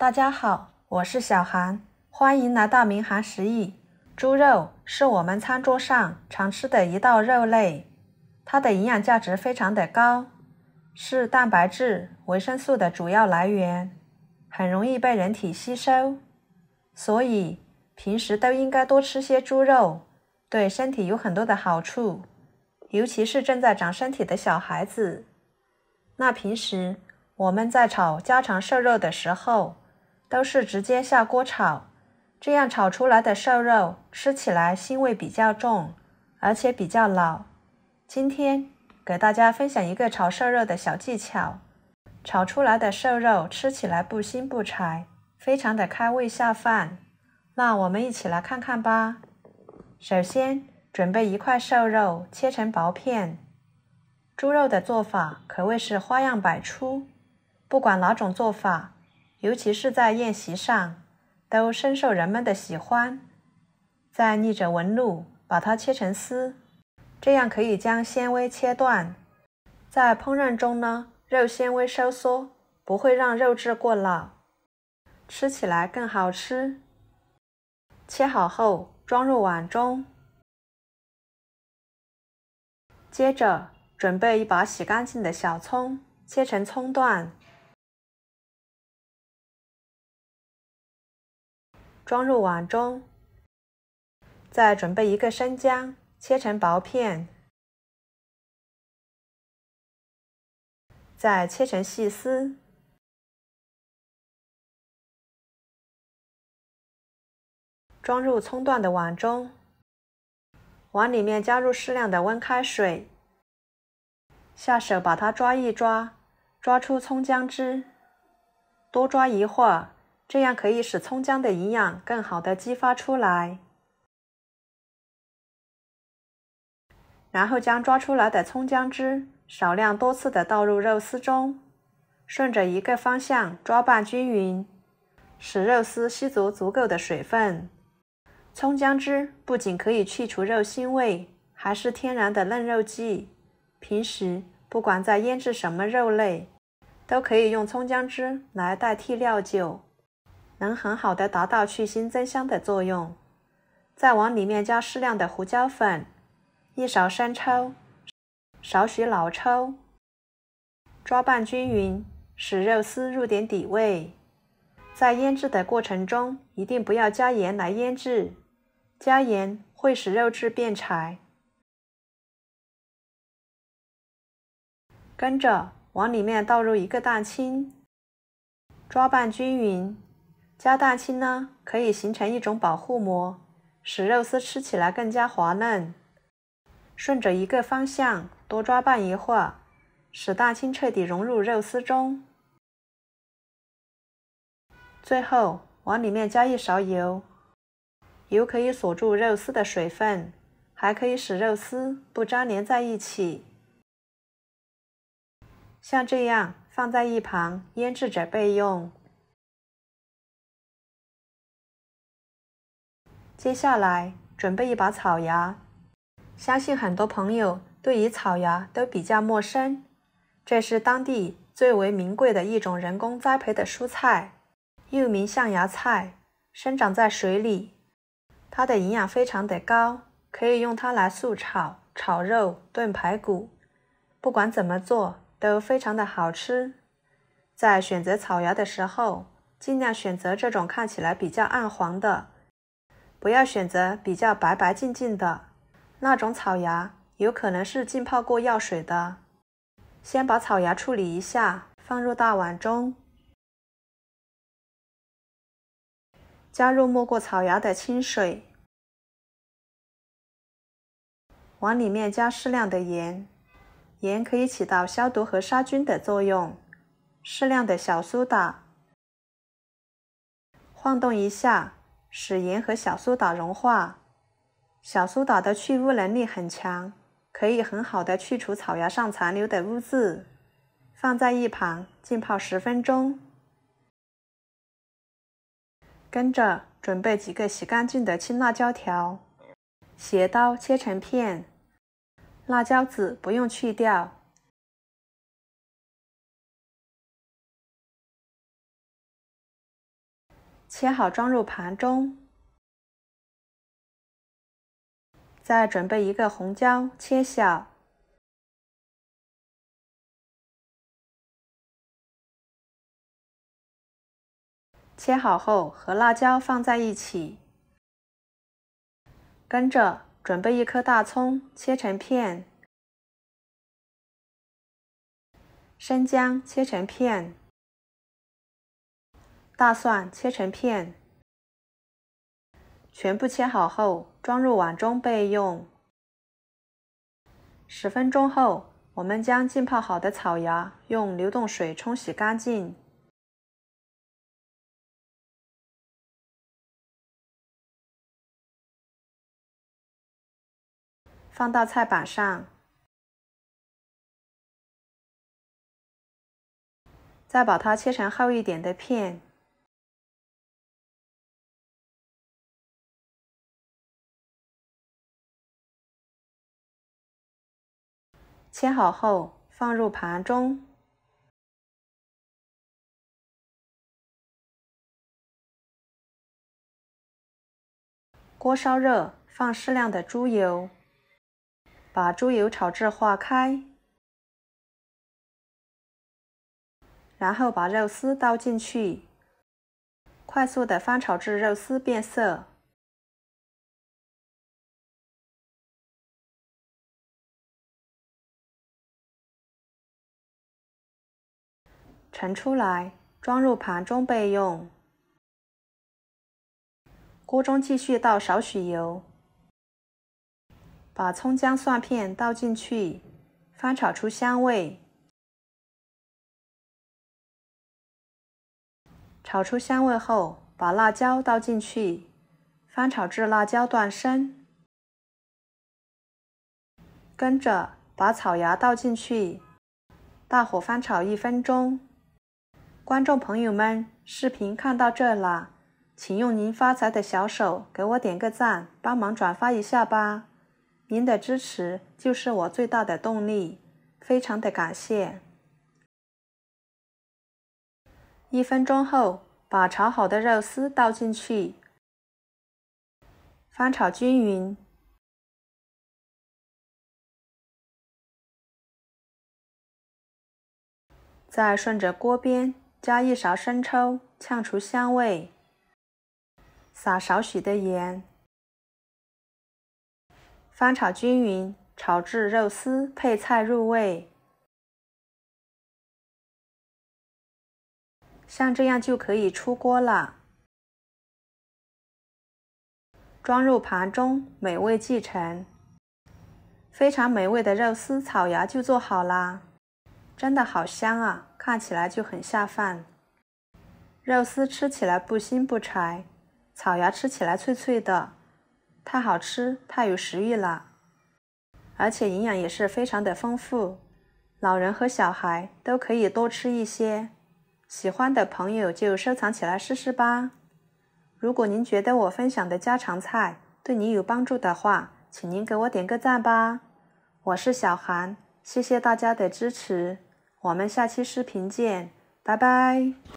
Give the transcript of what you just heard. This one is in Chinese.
大家好，我是小韩，欢迎来到民韩食艺。猪肉是我们餐桌上常吃的一道肉类，它的营养价值非常的高，是蛋白质、维生素的主要来源，很容易被人体吸收，所以平时都应该多吃些猪肉，对身体有很多的好处，尤其是正在长身体的小孩子。那平时我们在炒家常瘦肉的时候，都是直接下锅炒，这样炒出来的瘦肉吃起来腥味比较重，而且比较老。今天给大家分享一个炒瘦肉的小技巧，炒出来的瘦肉吃起来不腥不柴，非常的开胃下饭。那我们一起来看看吧。首先准备一块瘦肉，切成薄片。猪肉的做法可谓是花样百出，不管哪种做法。尤其是在宴席上，都深受人们的喜欢。再逆着纹路把它切成丝，这样可以将纤维切断。在烹饪中呢，肉纤维收缩，不会让肉质过老，吃起来更好吃。切好后装入碗中。接着准备一把洗干净的小葱，切成葱段。装入碗中，再准备一个生姜，切成薄片，再切成细丝，装入葱段的碗中，碗里面加入适量的温开水，下手把它抓一抓，抓出葱姜汁，多抓一会儿。这样可以使葱姜的营养更好的激发出来，然后将抓出来的葱姜汁少量多次的倒入肉丝中，顺着一个方向抓拌均匀，使肉丝吸足足够的水分。葱姜汁不仅可以去除肉腥味，还是天然的嫩肉剂。平时不管在腌制什么肉类，都可以用葱姜汁来代替料酒。能很好的达到去腥增香的作用，再往里面加适量的胡椒粉，一勺生抽，少许老抽，抓拌均匀，使肉丝入点底味。在腌制的过程中，一定不要加盐来腌制，加盐会使肉质变柴。跟着往里面倒入一个蛋清，抓拌均匀。加蛋清呢，可以形成一种保护膜，使肉丝吃起来更加滑嫩。顺着一个方向多抓拌一会儿，使蛋清彻底融入肉丝中。最后往里面加一勺油，油可以锁住肉丝的水分，还可以使肉丝不粘连在一起。像这样放在一旁腌制着备用。接下来准备一把草芽，相信很多朋友对于草芽都比较陌生。这是当地最为名贵的一种人工栽培的蔬菜，又名象牙菜，生长在水里。它的营养非常的高，可以用它来素炒、炒肉、炖排骨，不管怎么做都非常的好吃。在选择草芽的时候，尽量选择这种看起来比较暗黄的。不要选择比较白白净净的那种草芽，有可能是浸泡过药水的。先把草芽处理一下，放入大碗中，加入没过草芽的清水，往里面加适量的盐，盐可以起到消毒和杀菌的作用，适量的小苏打，晃动一下。使盐和小苏打融化，小苏打的去污能力很强，可以很好的去除草芽上残留的污渍。放在一旁浸泡十分钟，跟着准备几个洗干净的青辣椒条，斜刀切成片，辣椒籽不用去掉。切好装入盘中，再准备一个红椒，切小。切好后和辣椒放在一起。跟着准备一颗大葱，切成片；生姜切成片。大蒜切成片，全部切好后装入碗中备用。十分钟后，我们将浸泡好的草芽用流动水冲洗干净，放到菜板上，再把它切成厚一点的片。切好后放入盘中。锅烧热，放适量的猪油，把猪油炒至化开，然后把肉丝倒进去，快速的翻炒至肉丝变色。盛出来，装入盘中备用。锅中继续倒少许油，把葱姜蒜片倒进去，翻炒出香味。炒出香味后，把辣椒倒进去，翻炒至辣椒断生。跟着把草芽倒进去，大火翻炒一分钟。观众朋友们，视频看到这了，请用您发财的小手给我点个赞，帮忙转发一下吧！您的支持就是我最大的动力，非常的感谢。一分钟后，把炒好的肉丝倒进去，翻炒均匀，再顺着锅边。加一勺生抽，呛出香味，撒少许的盐，翻炒均匀，炒至肉丝配菜入味。像这样就可以出锅了，装入盘中，美味即成。非常美味的肉丝炒芽就做好啦，真的好香啊！看起来就很下饭，肉丝吃起来不腥不柴，草芽吃起来脆脆的，太好吃，太有食欲了，而且营养也是非常的丰富，老人和小孩都可以多吃一些。喜欢的朋友就收藏起来试试吧。如果您觉得我分享的家常菜对你有帮助的话，请您给我点个赞吧。我是小韩，谢谢大家的支持。我们下期视频见，拜拜。